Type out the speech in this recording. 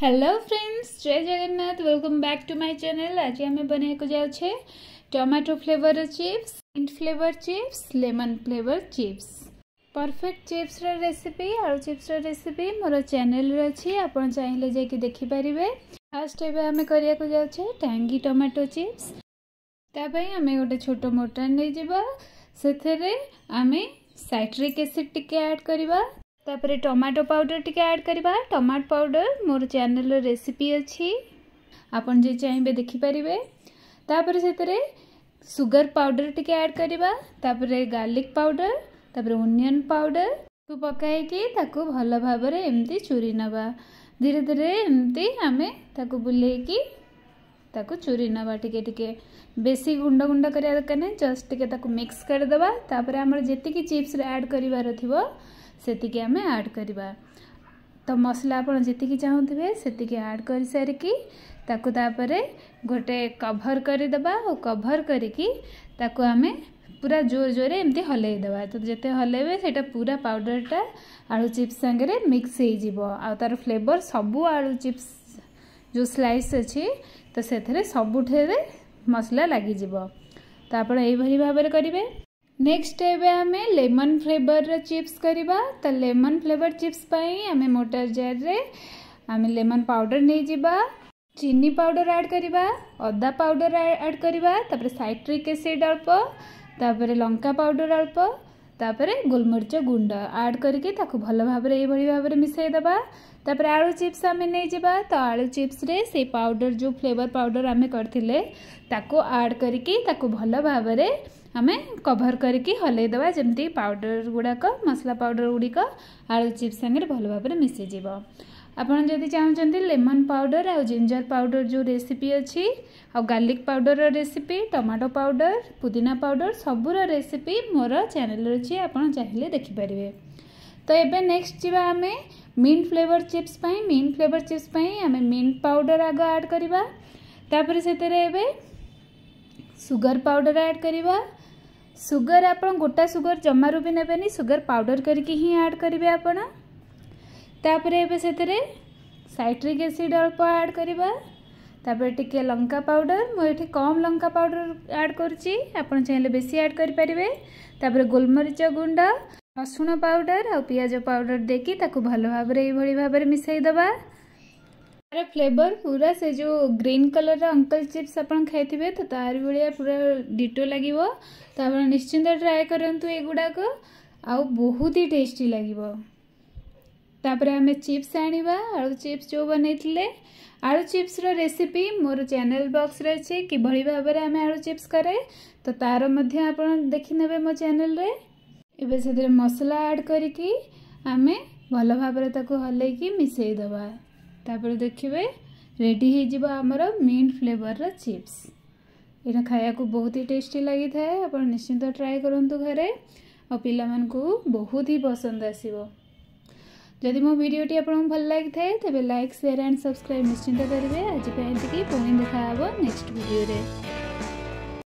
hello friends ଜୟ Jagannath welcome back to my channel ଆଜି ଆମେ ବନେଇବାକୁ ଯାଉଛେ tomato flavour chips mint flavour chips lemon flavour chips perfect ଚିପ୍ସର ରେସିପି ଆଳୁ ଚିପ୍ସର ରେସିପି ମୋର ଚ୍ୟାନେଲରେ ଅଛି ଆପଣ ଚାହିଁଲେ ଯାଇକି ଦେଖିପାରିବେ ଫାର୍ଷ୍ଟ ଏବେ ଆମେ କରିବାକୁ ଯାଉଛେ ଟାଙ୍ଗି ଟମାଟୋ ଚିପ୍ସ ତା ପାଇଁ ଆମେ ଗୋଟେ ଛୋଟ ମୋଟା ନେଇଯିବା ସେଥିରେ ଆମେ ସାଇଟ୍ରିକ୍ ଏସିଡ଼୍ ଟିକେ ଆଡ଼୍ କରିବା ତାପରେ ଟମାଟୋ ପାଉଡ଼ର ଟିକେ ଆଡ଼୍ କରିବା ଟମାଟୋ ପାଉଡ଼ର ମୋର ଚ୍ୟାନେଲ୍ର ରେସିପି ଅଛି ଆପଣ ଯଦି ଚାହିଁବେ ଦେଖିପାରିବେ ତାପରେ ସେଥିରେ ସୁଗର ପାଉଡ଼ର ଟିକେ ଆଡ଼୍ କରିବା ତାପରେ ଗାର୍ଲିକ୍ ପାଉଡ଼ର ତାପରେ ଓନିଅନ୍ ପାଉଡ଼ରକୁ ପକାଇକି ତାକୁ ଭଲ ଭାବରେ ଏମିତି ଚୁରି ନେବା ଧୀରେ ଧୀରେ ଏମିତି ଆମେ ତାକୁ ବୁଲେଇକି ताको चूरी नवा टे बेस बेसी गुंड गुंड कर जस्ट टिके मिक्स कर दबा तापर आमर जति चिप्स रे ऐड करिवार थिवो तो मसला अपन जी कि चाहुथिबे सेति कर सर ताको तापर गोटे कभर करदे और कभर करकि ताको पूरा जोर जोर एम हलई तो जिते हलेबे से पूरा पाउडरटा आलू चिप्स संगे मिक्स हो तार फ्लेवर सबू आलू चिप्स ଯେଉଁ ସ୍ଲାଇସ୍ ଅଛି ତ ସେଥିରେ ସବୁଥିରେ ମସଲା ଲାଗିଯିବ ତ ଆପଣ ଏଇଭଳି ଭାବରେ କରିବେ ନେକ୍ସଟ ଏବେ ଆମେ ଲେମନ୍ ଫ୍ଲେଭରର ଚିପ୍ସ କରିବା ତ ଲେମନ୍ ଫ୍ଲେଭର ଚିପ୍ସ ପାଇଁ ଆମେ ମୋଟର ଜାର୍ରେ ଆମେ ଲେମନ୍ ପାଉଡ଼ର ନେଇଯିବା ଚିନି ପାଉଡ଼ର ଆଡ଼୍ କରିବା ଅଦା ପାଉଡ଼ର ଆଡ଼୍ କରିବା ତାପରେ ସାଇଟ୍ରିକ୍ ଏସିଡ଼୍ ଅଳ୍ପ ତାପରେ ଲଙ୍କା ପାଉଡ଼ର ଅଳ୍ପ ତାପରେ ଗୋଲମରିଚ ଗୁଣ୍ଡ ଆଡ଼୍ କରିକି ତାକୁ ଭଲ ଭାବରେ ଏଇଭଳି ଭାବରେ ମିଶାଇ ଦେବା ତାପରେ ଆଳୁ ଚିପ୍ସ ଆମେ ନେଇଯିବା ତ ଆଳୁ ଚିପ୍ସରେ ସେଇ ପାଉଡ଼ର ଯେଉଁ ଫ୍ଲେଭର୍ ପାଉଡ଼ର ଆମେ କରିଥିଲେ ତାକୁ ଆଡ଼୍ କରିକି ତାକୁ ଭଲ ଭାବରେ ଆମେ କଭର୍ କରିକି ହଲେଇ ଦେବା ଯେମିତି ପାଉଡ଼ର ଗୁଡ଼ାକ ମସଲା ପାଉଡ଼ର ଗୁଡ଼ିକ ଆଳୁ ଚିପ୍ସ ସାଙ୍ଗରେ ଭଲ ଭାବରେ ମିଶିଯିବ ଆପଣ ଯଦି ଚାହୁଁଛନ୍ତି ଲେମନ୍ ପାଉଡ଼ର ଆଉ ଜିଞ୍ଜର ପାଉଡ଼ର ଯେଉଁ ରେସିପି ଅଛି ଆଉ ଗାର୍ଲିକ୍ ପାଉଡ଼ରର ରେସିପି ଟମାଟୋ ପାଉଡ଼ର ପୁଦିନା ପାଉଡ଼ର ସବୁର ରେସିପି ମୋର ଚ୍ୟାନେଲ୍ ଅଛି ଆପଣ ଚାହିଁଲେ ଦେଖିପାରିବେ ତ ଏବେ ନେକ୍ସଟ ଯିବା ଆମେ ମିଣ୍ଟ ଫ୍ଲେଭର ଚିପ୍ସ ପାଇଁ ମିଣ୍ଟ ଫ୍ଲେଭର ଚିପ୍ସ ପାଇଁ ଆମେ ମିଣ୍ଟ ପାଉଡ଼ର ଆଗ ଆଡ଼୍ କରିବା ତାପରେ ସେଥିରେ ଏବେ ସୁଗର ପାଉଡ଼ର ଆଡ଼୍ କରିବା ସୁଗର ଆପଣ ଗୋଟା ସୁଗର ଜମାରୁ ବି ନେବେନି ସୁଗର ପାଉଡ଼ର କରିକି ହିଁ ଆଡ଼୍ କରିବେ ଆପଣ तापर एबरे सैट्रिक एसीड अल्प आड करापे लंका पाउडर मुझे कम लंका पाउडर आड कर चाहिए बेस आड करेंपर गोलमरीच गुंड रसुण पाउडर आ पिज पाउडर देखिए भल भाव भाव में मिसाई दबा तार फ्लेवर पूरा से जो ग्रीन कलर अंकल चिप्स आप खाई तो तार भाया पूरा डिटो लगे तो आप निश्चिंत ट्राए करूँ एगुड़ाक आ बहुत ही टेस्टी लगे तापर आम चिप्स आने आलु चिप्स जो बनते आलु चिप्स रेसीपी मोर चेल बक्स अच्छे किभली भाव में आम आलु चिप्स कै तो तार देखने देखने मो चेल से मसला एड करी आम भल भाव हल मिसेद देखिए रेडीजी आमर मिंट फ्लेवर रिप्स ये खाया को बहुत ही टेस्ट लगी आप निश्चिंत ट्राए करूँ घरे और पा बहुत ही पसंद आसो যদি মো ভিডিওটি আপোনাম ভাল লাগতে হয় তebe লাইক শেয়ার এন্ড সাবস্ক্রাইব নিশ্চয়তা কৰিব আজি পাই থাকি পোন দেখা হব নেক্সট ভিডিওতে